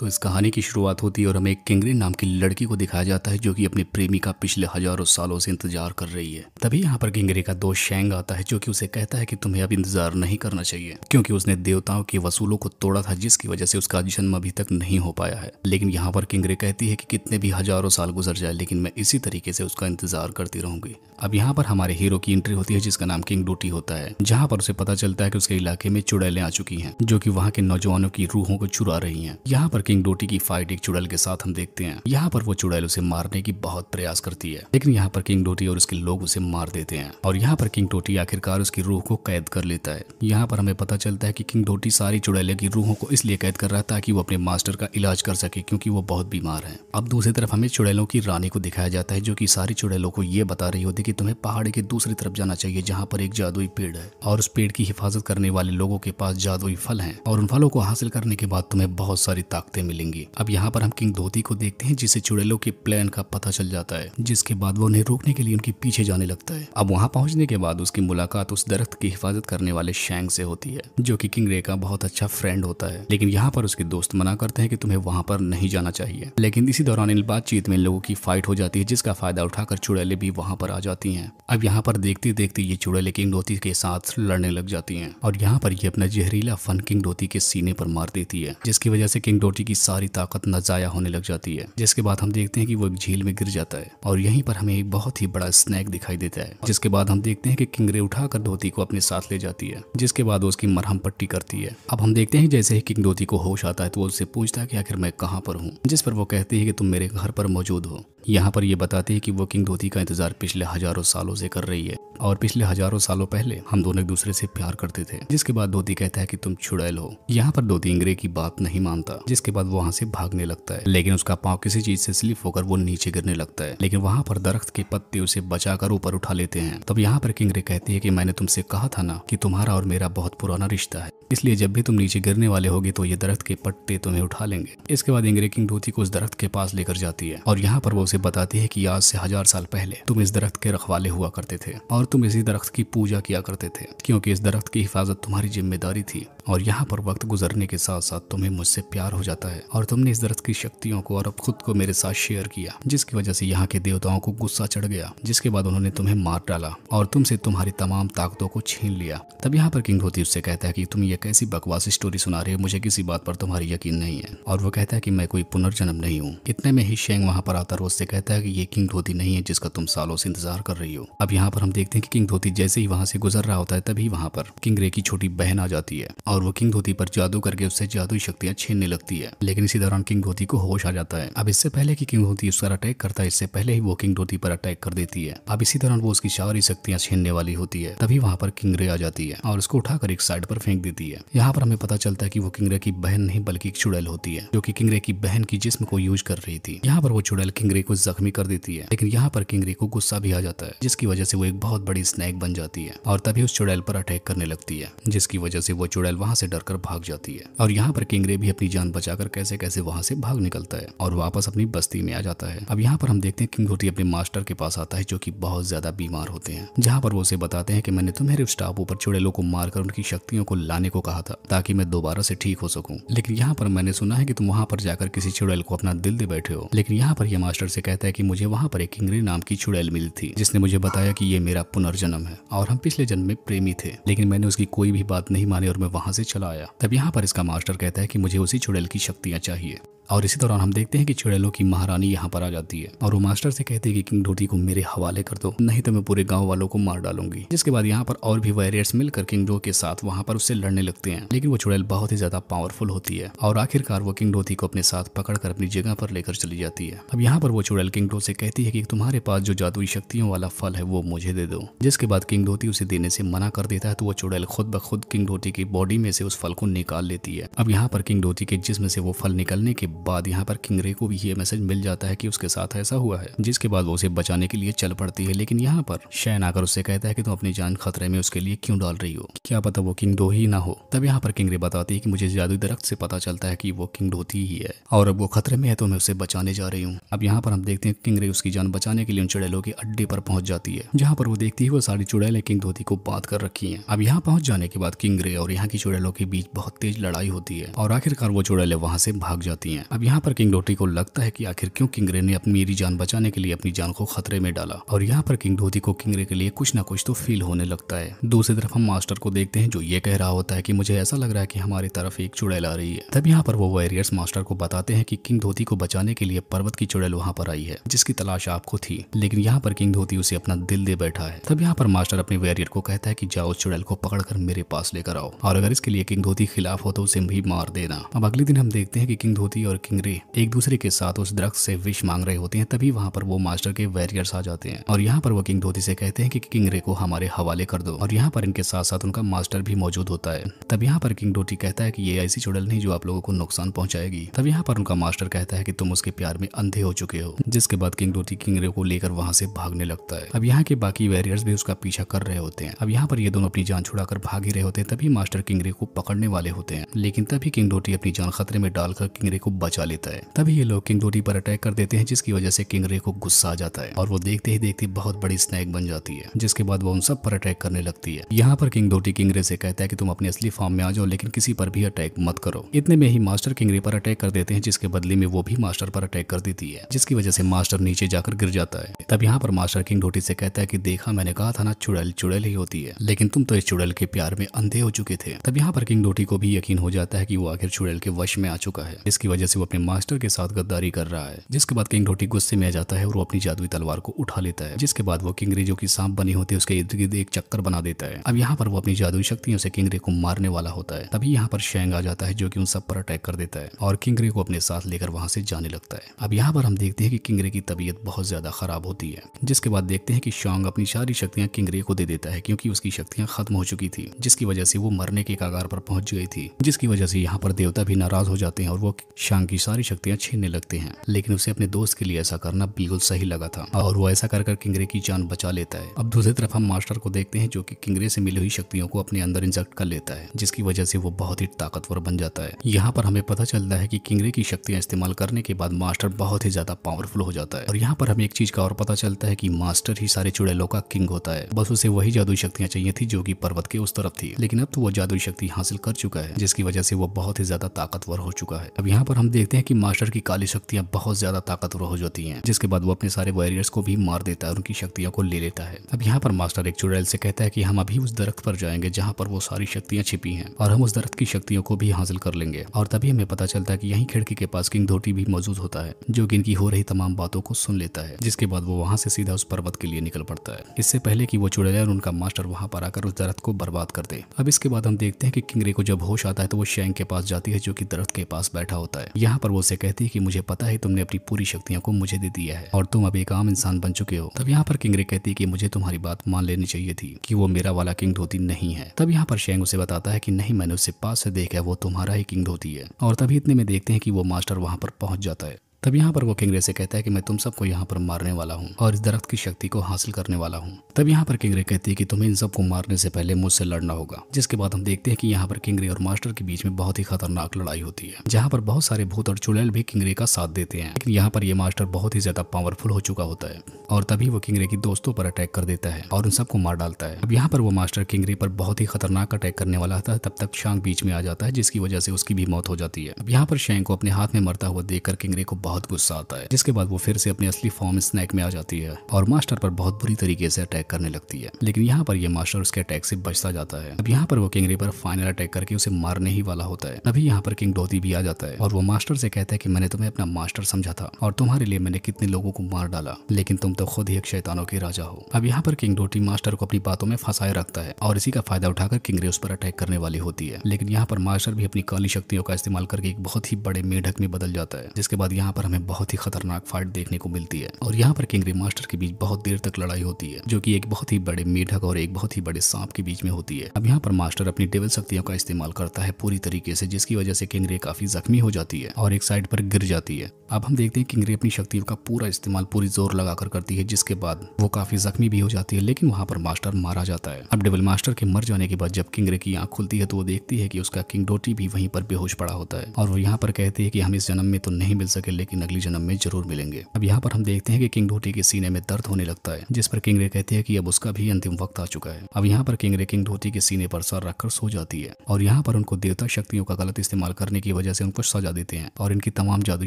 तो इस कहानी की शुरुआत होती है और हमें एक किंगरिन नाम की लड़की को दिखाया जाता है जो कि अपने प्रेमी का पिछले हजारों सालों से इंतजार कर रही है तभी यहाँ पर किंगरे का दोस्त शेंग आता है जो कि उसे कहता है कि तुम्हें अब इंतजार नहीं करना चाहिए क्योंकि उसने देवताओं के वसूलों को तोड़ा था जिसकी वजह से उसका जन्म अभी तक नहीं हो पाया है लेकिन यहाँ पर किंगरे कहती है कि कितने भी हजारों साल गुजर जाए लेकिन मैं इसी तरीके से उसका इंतजार करती रहूंगी अब यहाँ पर हमारे हीरो की एंट्री होती है जिसका नाम किंग डूटी होता है जहाँ पर उसे पता चलता है की उसके इलाके में चुड़ैलें आ चुकी है जो की वहाँ के नौजवानों की रूहों को चुरा रही है यहाँ पर किंग डोटी की फाइट एक चुड़ैल के साथ हम देखते हैं यहाँ पर वो चुड़ैल उसे मारने की बहुत प्रयास करती है लेकिन यहाँ पर किंग डोटी और उसके लोग उसे मार देते हैं और यहाँ पर किंग डोटी आखिरकार उसकी रूह को कैद कर लेता है यहाँ पर हमें पता चलता है की किंग डोटी सारी चुड़ैले की रूहों को इसलिए कैद कर रहा है ताकि वो अपने मास्टर का इलाज कर सके क्यूँकी वो बहुत बीमार है अब दूसरी तरफ हमें चुड़ैलों की रानी को दिखाया जाता है जो की सारी चुड़ैलों को ये बता रही होती है की तुम्हें पहाड़ी के दूसरी तरफ जाना चाहिए जहाँ पर एक जादुई पेड़ है और उस पेड़ की हिफाजत करने वाले लोगों के पास जादुई फल है और उन फलों को हासिल करने के बाद तुम्हें बहुत सारी ताकत बातें मिलेंगी अब यहाँ पर हम किंग धोती को देखते हैं जिसे चुड़ैलों के प्लान का पता चल जाता है जिसके बाद वो उन्हें रोकने के लिए उनके पीछे जाने लगता है अब वहाँ पहुँचने के बाद उसकी मुलाकात उस दरख्त की हिफाजत करने वाले शैंग से होती है जो की किंग रे का बहुत अच्छा फ्रेंड होता है लेकिन यहाँ पर उसके दोस्त मना करते हैं की तुम्हें वहाँ पर नहीं जाना चाहिए लेकिन इसी दौरान इन बातचीत में लोगों की फाइट हो जाती है जिसका फायदा उठाकर चुड़ैले भी वहाँ पर आ जाती है अब यहाँ पर देखते देखते ये चुड़ैले किंग धोती के साथ लड़ने लग जाती है और यहाँ पर ये अपना जहरीला फन किंग धोती के सीने पर मार देती है जिसकी वजह से किंग डोटी की सारी ताकत न जाया होने लग जाती है जिसके बाद हम देखते हैं कि वो एक झील में गिर जाता है और यहीं पर हमें एक बहुत ही बड़ा स्नैक दिखाई देता है जिसके बाद हम देखते हैं कि किंगरे उठाकर धोती को अपने साथ ले जाती है जिसके बाद वो उसकी मरहम पट्टी करती है अब हम देखते हैं जैसे ही किंग धोती को होश आता है तो वो उससे पूछता है कि आखिर मैं कहाँ पर हूँ जिस पर वो कहती है कि तुम मेरे घर पर मौजूद हो यहाँ पर ये बताती है कि वो किंग धोती का इंतजार पिछले हजारों सालों से कर रही है और पिछले हजारों सालों पहले हम दोनों एक दूसरे से प्यार करते थे जिसके बाद धोती कहता है कि तुम छुड़ैल हो यहाँ पर धोती इंग्रे की बात नहीं मानता जिसके बाद वहाँ से भागने लगता है लेकिन उसका पाँव किसी चीज से स्लिप होकर वो नीचे गिरने लगता है लेकिन वहाँ पर दरख्त के पत्ते उसे बचा ऊपर उठा लेते हैं तब यहाँ पर किंगरे कहती है की मैंने तुमसे कहा था ना की तुम्हारा और मेरा बहुत पुराना रिश्ता है इसलिए जब भी तुम नीचे गिरने वाले होगे तो ये दरख्त के पट्टे तुम्हें उठा लेंगे इसके बाद इंग्रे किंग धोती को उस दरख्त के पास लेकर जाती है और यहाँ पर वो उसे बताती है कि आज से हजार साल पहले तुम इस दरख्त के रखवाले हुआ करते थे और तुम इसी दरख्त की पूजा किया करते थे क्योंकि इस दरख्त की हिफाजत तुम्हारी जिम्मेदारी थी और यहाँ पर वक्त गुजरने के साथ साथ तुम्हें मुझसे प्यार हो जाता है और तुमने इस दरख्त की शक्तियों को और अब खुद को मेरे साथ शेयर किया जिसकी वजह से यहाँ के देवताओं को गुस्सा चढ़ गया जिसके बाद उन्होंने तुम्हें मार डाला और तुमसे तुम्हारी तमाम ताकतों को छीन लिया तब यहाँ पर किंग धोती उससे कहता है कि तुम ये कैसी बकवास स्टोरी सुना रहे हो मुझे किसी बात पर तुम्हारी यकीन नहीं है और वो कहता है कि मैं कोई पुनर्जन्म नहीं हूँ इतने में ही शेंग वहाँ पर आता रोज से कहता है कि ये किंग धोती नहीं है जिसका तुम सालों से इंतजार कर रही हो अब यहाँ पर हम देखते हैं कि किंग धोती जैसे ही वहाँ से गुजर रहा होता है तभी वहाँ पर किंग रे की छोटी बहन आ जाती है और वो किंग धोती पर जादू करके उससे जादुई शक्तियाँ छीनने लगती है लेकिन इसी दौरान किंग धोती को होश आ जाता है अब इससे पहले की किंग धोती उस पर अटैक करता है इससे पहले ही वो किंग धोती पर अटैक कर देती है अब इसी दौरान वो उसकी सारी शक्तियाँ छीनने वाली होती है तभी वहाँ पर किंग रे आ जाती है और उसको उठाकर एक साइड पर फेंक देती है होती है यहाँ पर हमें पता चलता है कि वो किंगरे की बहन नहीं बल्कि एक चुड़ैल होती है जो कि किंगरे की बहन की जिस्म को यूज कर रही थी यहाँ पर वो चुड़ैल किंगरे को जख्मी कर देती है लेकिन यहाँ पर किंगरे को गुस्सा भी आ जाता है जिसकी वजह से वो एक बहुत बड़ी स्नैक बन जाती है और तभी उस चुड़ैल पर अटैक करने लगती है जिसकी वजह से वो चुड़ैल वहाँ से डर भाग जाती है और यहाँ पर किंगरे भी अपनी जान बचाकर कैसे कैसे वहाँ से भाग निकलता है और वापस अपनी बस्ती में आ जाता है अब यहाँ पर हम देखते हैं होती अपने मास्टर के पास आता है जो की बहुत ज्यादा बीमार होते हैं जहाँ पर वो उसे बताते हैं की मैंने तुम्हारे स्टाफ ऊपर चुड़ैलों को मारकर उनकी शक्तियों को लाने को को कहा था ताकि मैं दोबारा से ठीक हो सकूं लेकिन यहाँ पर मैंने सुना है कि तुम वहाँ पर जाकर किसी चुड़ैल को अपना दिल दे बैठे हो लेकिन यहाँ पर यह मास्टर से कहता है कि मुझे वहाँ पर एक किंगरे नाम की चुड़ैल मिली थी जिसने मुझे बताया कि ये मेरा पुनर्जन्म है और हम पिछले जन्म में प्रेमी थे लेकिन मैंने उसकी कोई भी बात नहीं मानी और मैं वहाँ से चला आया तब यहाँ पर इसका मास्टर कहता है की मुझे उसी चुड़ैल की शक्तियाँ चाहिए और इसी दौरान हम देखते हैं कि चुड़ैलों की महारानी यहाँ पर आ जाती है और वो मास्टर से कहती है कि किंग धोती को मेरे हवाले कर दो नहीं तो मैं पूरे गांव वालों को मार डालूंगी जिसके बाद यहाँ पर और भी वॉरियर्स मिलकर किंग डो के साथ वहाँ पर उससे लड़ने लगते हैं लेकिन वो चुड़ैल बहुत ही ज्यादा पावरफुल होती है और आखिरकार वो किंग डोथी को अपने साथ पकड़कर अपनी जगह पर लेकर चली जाती है अब यहाँ पर वो चुड़ैल किंग डो से कहती है कि तुम्हारे पास जो जादुई शक्तियों वाला फल है वो मुझे दे दो जिसके बाद किंग डोती उसे देने से मना कर देता है तो वो चुड़ैल खुद ब खुद किंग डोती की बॉडी में से उस फल को निकाल लेती है अब यहाँ पर किंग डोती के जिसम से वो फल निकलने के बाद यहाँ पर किंग रे को भी ये मैसेज मिल जाता है की उसके साथ ऐसा हुआ है जिसके बाद वो उसे बचाने के लिए चल पड़ती है लेकिन यहाँ पर शैन आकर उससे कहता है कि तुम अपनी जान खतरे में उसके लिए क्यों डाल रही हो क्या पता वो किंग दो ही ना हो तब यहाँ पर किंगरी बताती है कि मुझे जादुई दरख्त से पता चलता है कि वो किंग होती ही है और अब वो खतरे में है तो मैं उसे बचाने जा रही हूँ अब यहाँ पर हम देखते हैं किंगरी उसकी जान बचाने के लिए उन चुड़ैलों के अड्डे पर पहुंच जाती है जहाँ पर वो देखती है वो सारी चुड़ैलें किंग धोती को बात कर रखी है अब यहाँ पहुंच जाने के बाद किंगरे और यहाँ की चुड़ैलों के बीच बहुत तेज लड़ाई होती है और आखिरकार वो चुड़ैलें वहां से भाग जाती है अब यहाँ पर किंग धोती को लगता है की आखिर क्यों किंगरे ने अपनी मेरी जान बचाने के लिए अपनी जान को खतरे में डाला और यहाँ पर किंग धोती को किंगरे के लिए कुछ ना कुछ तो फील होने लगता है दूसरी तरफ हम मास्टर को देखते हैं जो ये कह रहा होता है कि मुझे ऐसा लग रहा है कि हमारी तरफ एक चुड़ैल आ रही है तब यहाँ पर वो वॉरियर्स मास्टर को बताते हैं कि किंग धोती को बचाने के लिए पर्वत की चुड़ैल वहाँ पर आई है जिसकी तलाश आपको थी लेकिन यहाँ पर किंग धोती उसे अपना दिल दे बैठा है तब यहाँ पर मास्टर अपने वैरियर को कहता है की जाओ उस चुड़ैल को पकड़ मेरे पास लेकर आओ और अगर इसके लिए किंग धोती खिलाफ हो तो उसे भी मार देना अब अगले दिन हम देखते हैं की किंग धोती और किंग रे एक दूसरे के साथ उस दरख्त से विश मांग रहे होते हैं तभी वहाँ पर वो मास्टर के वेरियर्स आ जाते हैं और यहाँ पर वो किंग धोती से कहते हैं कि रे को हमारे हवाले कर दो और यहाँ पर इनके साथ साथ उनका मास्टर भी मौजूद होता है तब यहाँ पर किंग डोटी कहता है कि ये ऐसी चुड़ैल नहीं जो आप लोगों को नुकसान पहुंचाएगी तब यहाँ पर उनका मास्टर कहता है कि तुम उसके प्यार में अंधे हो चुके हो जिसके बाद किंग डोटी किंग रे को लेकर वहाँ से भागने लगता है अब यहाँ के बाकी वैरियर्स भी उसका पीछा कर रहे होते हैं अब यहाँ पर ये दोनों अपनी जान छुड़ा भाग ही रहे होते हैं तभी मास्टर किंग रे को पकड़ने वाले होते हैं लेकिन तभी किंग डोटी अपनी जान खतरे में डालकर किंग रे को बचा लेता है तभी ये लोग किंग डोटी पर अटैक कर देते हैं जिसकी वजह से किंगरे को गुस्सा आ जाता है और वो देखते ही देखते बहुत बड़ी स्नैक बन जाती है जिसके बाद वो उन सब पर अटैक करने लगती है यहाँ पर किंग डोटी किंगरे से कहता है की तुम अपने असली फॉर्म में आ जाओ लेकिन किसी पर भी अटैक मत करो इतने में ही मास्टर किंगरी पर अटैक कर देते हैं जिसके बदले में वो भी मास्टर पर अटैक कर देती है जिसकी वजह से मास्टर नीचे जाकर गिर जाता है तब यहाँ पर मास्टर किंग ढोटी से कहता है की देखा मैंने कहा था ना चुड़ैल चुड़ैल ही होती है लेकिन तुम तो इस चुड़ैल के प्यार में अंधे हो चुके थे तब यहाँ पर किंग ढोटी को भी यकीन हो जाता है की वो आखिर चुड़ैल के वश में आ चुका है जिसकी वजह से वो अपने मास्टर के साथ गद्दारी कर रहा है जिसके बाद किंग ढोटी गुस्से में आ जाता है और वो अपनी जादुई तलवार को उठा लेता है जिसके बाद वो किंगरी जो की सांप बनी होती है उसके इर्द गिर्द एक चक्कर बना देता है अब यहाँ पर वो अपनी जादुई शक्तियों से किंगरी को मारने वाला होता है तभी यहाँ पर शेंग आ जाता है जो कि उन सब पर अटैक कर देता है और किंगरे को अपने साथ लेकर वहां से जाने लगता है अब यहाँ पर हम देखते हैं कि किंगरे की तबीयत बहुत ज्यादा खराब होती है जिसके बाद देखते हैं कि शोंग अपनी सारी शक्तियाँ किंगरे को दे देता है क्योंकि उसकी शक्तियां खत्म हो चुकी थी जिसकी वजह से वो मरने के कागार पर पहुंच गई थी जिसकी वजह से यहाँ पर देवता भी नाराज हो जाते हैं और वो शांग की सारी शक्तियाँ छीनने लगते हैं लेकिन उसे अपने दोस्त के लिए ऐसा करना बिल्कुल सही लगा था और वो ऐसा कर किंगरे की जान बचा लेता है अब दूसरी तरफ हम मास्टर को देखते हैं जो की किंगरे से मिली हुई शक्तियों को अपने अंदर इंजेक्ट कर लेता है है जिसकी वजह से वो बहुत ही ताकतवर बन जाता है यहाँ पर हमें पता चलता है कि किंगरे की शक्तियाँ इस्तेमाल करने के बाद मास्टर बहुत ही ज्यादा पावरफुल हो जाता है और यहाँ पर हमें एक चीज का और पता चलता है की मास्टर ही सारे चुड़ैलों का किंग होता है बस उसे वही जादु शक्तियाँ चाहिए थी जो की पर्वत के उस तरफ थी लेकिन अब तो वो जादु शक्ति हासिल कर चुका है जिसकी वजह से वो बहुत ही ज्यादा ताकतवर हो चुका है अब यहाँ पर हम देखते हैं कि मास्टर की काली शक्तियाँ बहुत ज्यादा ताकतवर हो जाती हैं जिसके बाद वो अपने सारे वॉरियर्स को भी मार देता है और उनकी शक्तियों को ले लेता है अब यहाँ पर मास्टर एक चुड़ैल से कहता है कि हम अभी उस दरख्त पर जाएंगे जहाँ पर वो सारी शक्तियाँ छिपी हैं और हम उस दरख्त की शक्तियों को भी हासिल कर लेंगे और तभी हमें पता चलता है कि यहीं खिड़की के पास किंग धोटी भी मौजूद होता है जो कि इनकी हो रही तमाम बातों को सुन लेता है जिसके बाद वो वहाँ से सीधा उस पर्वत के लिए निकल पड़ता है इससे पहले की वो चुड़ैल और उनका मास्टर वहाँ पर आकर उस दरख्त को बर्बाद कर दे अब इसके बाद हम देखते हैं कि किंगरे को जब होश आता है तो वो शैंग के पास जाती है जो की दरख्त के पास बैठा होता है यहाँ पर वो उसे कहती है की मुझे पता है तुमने अपनी पूरी शक्तियों को मुझे दे दिया है और तुम अब एक आम इंसान बन चुके हो तब यहाँ पर किंगरे कहती है की मुझे तुम्हारी बात मान लेनी चाहिए थी की वो मेरा वाला किंग धोती नहीं है तब यहाँ पर शैंग उसे बता बताता है कि नहीं मैंने उसे पास से देखा है वो तुम्हारा ही किंग धोती है और तभी इतने में देखते हैं कि वो मास्टर वहां पर पहुंच जाता है तब यहाँ पर वो किंगरे से कहता है कि मैं तुम सबको यहाँ पर मारने वाला हूँ और इस दरख्त की शक्ति को हासिल करने वाला हूँ तब यहाँ पर किंगरे कहती है कि तुम्हें इन सबको मारने से पहले मुझसे लड़ना होगा जिसके बाद हम देखते हैं कि यहाँ पर किंगरे और मास्टर के बीच में बहुत ही खतरनाक लड़ाई होती है जहाँ पर बहुत सारे भूत और चुड़ैल भी किंगरे का साथ देते हैं लेकिन यहाँ पर ये मास्टर बहुत ही ज्यादा पावरफुल हो चुका होता है और तभी वो किंगरे की दोस्तों पर अटैक कर देता है और उन सबको मार डालता है अब यहाँ पर वो मास्टर किंगरे पर बहुत ही खतरनाक अटैक करने वाला था है तब तक शांग बीच में आ जाता है जिसकी वजह से उसकी भी मौत हो जाती है अब यहाँ पर शैंग को अपने हाथ में मरता हुआ देखकर किंगरे को बहुत गुस्सा आता है जिसके बाद वो फिर से अपनी असली फॉर्म स्नैक में आ जाती है और मास्टर पर बहुत बुरी तरीके से अटैक करने लगती है लेकिन यहाँ पर यह मास्टर उसके अटैक से बचता जाता है अब यहाँ पर वो किंग रिपर फाइनल अटैक करके उसे मारने ही वाला होता है अभी यहाँ पर किंग धोती भी आ जाता है और वो मास्टर से कहता है की मैंने तुम्हें अपना मास्टर समझा था और तुम्हारे लिए मैंने कितने लोगों को मार डाला लेकिन तुम तो खुद ही एक शैतानों के राजा हो अब यहाँ पर किंग डोटी मास्टर को अपनी बातों में फंसाए रखता है और इसी का फायदा उठाकर किंग रे उस पर अटैक करने वाली होती है लेकिन यहाँ पर मास्टर भी अपनी काली शक्तियों का इस्तेमाल करके एक बहुत ही बड़े मेढक में बदल जाता है जिसके बाद यहाँ पर हमें बहुत ही खतरनाक फाइट देखने को मिलती है और यहाँ पर किंग रिमास्टर के बीच बहुत देर तक लड़ाई होती है जो की एक बहुत ही बड़े मेढक और एक बहुत ही बड़े सांप के बीच में होती है अब यहाँ पर मास्टर अपनी डेवल शक्तियों का इस्तेमाल करता है पूरी तरीके से जिसकी वजह से किंग काफी जख्मी हो जाती है और एक साइड पर गिर जाती है अब हम देखते हैं किंग अपनी शक्तियों का पूरा इस्तेमाल पूरी जोर लगाकर करती है जिसके बाद वो काफी जख्मी भी हो जाती है लेकिन वहाँ पर मास्टर मारा जाता है अब डेवल मास्टर के मर जाने के बाद जब किंग की आंख खुलती है तो वो देखती है कि उसका किंग डोटी भी वहीं पर बेहोश पड़ा होता है और वो यहाँ पर कहती है कि हम इस जन्म में तो नहीं मिल सके लेकिन अगली जन्म में जरूर मिलेंगे अब यहाँ पर हम देखते हैं कि किंग ढोटी के सीने में दर्द होने लगता है जिस पर किंग रे कहती है कि अब उसका भी अंतिम वक्त आ चुका है अब यहाँ पर किंग रे किंग धोती के सीने पर सर रखकर सो जाती है और यहाँ पर उनको देवता शक्तियों का गलत इस्तेमाल करने की वजह से उनको सजा देते हैं और इनकी तमाम जादू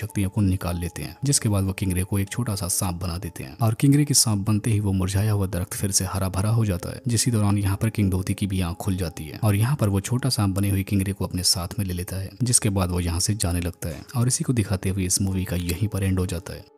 शक्तियों को निकाल लेते हैं जिसके बाद वो किंगरे को एक छोटा सा सांप बना देते हैं और किंगरे के सांप बनते ही वो मुरझाया हुआ दरख्त फिर से हरा भरा हो जाता है जिसी दौरान यहाँ पर किंग धोती की भी आंख खुल जाती है और यहाँ पर वो छोटा सांप बने हुए किंगरे को अपने साथ में ले लेता है जिसके बाद वो यहाँ से जाने लगता है और इसी को दिखाते हुए इस मूवी का यहीं पर एंड हो जाता है